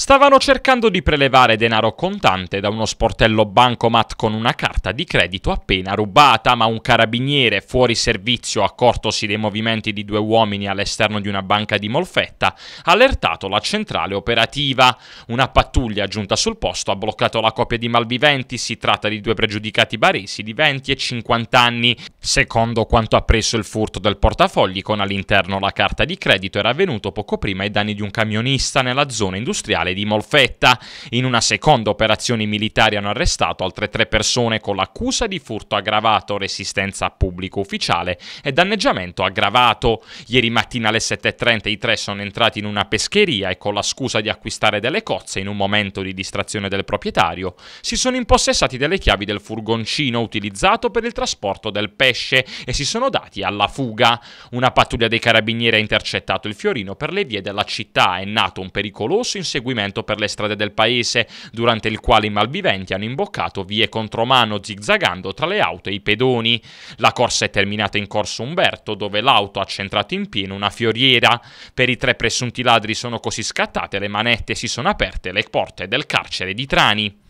stavano cercando di prelevare denaro contante da uno sportello bancomat con una carta di credito appena rubata, ma un carabiniere fuori servizio, accortosi dei movimenti di due uomini all'esterno di una banca di Molfetta, ha allertato la centrale operativa. Una pattuglia giunta sul posto ha bloccato la coppia di malviventi, si tratta di due pregiudicati baresi di 20 e 50 anni, Secondo quanto appreso il furto del portafogli con all'interno la carta di credito era avvenuto poco prima ai danni di un camionista nella zona industriale di Molfetta. In una seconda operazione i militari hanno arrestato altre tre persone con l'accusa di furto aggravato, resistenza a pubblico ufficiale e danneggiamento aggravato. Ieri mattina alle 7.30 i tre sono entrati in una pescheria e con la scusa di acquistare delle cozze in un momento di distrazione del proprietario si sono impossessati delle chiavi del furgoncino utilizzato per il trasporto del pezzo pesce e si sono dati alla fuga. Una pattuglia dei carabinieri ha intercettato il fiorino per le vie della città. È nato un pericoloso inseguimento per le strade del paese, durante il quale i malviventi hanno imboccato vie contromano, zigzagando tra le auto e i pedoni. La corsa è terminata in Corso Umberto, dove l'auto ha centrato in pieno una fioriera. Per i tre presunti ladri sono così scattate le manette e si sono aperte le porte del carcere di Trani.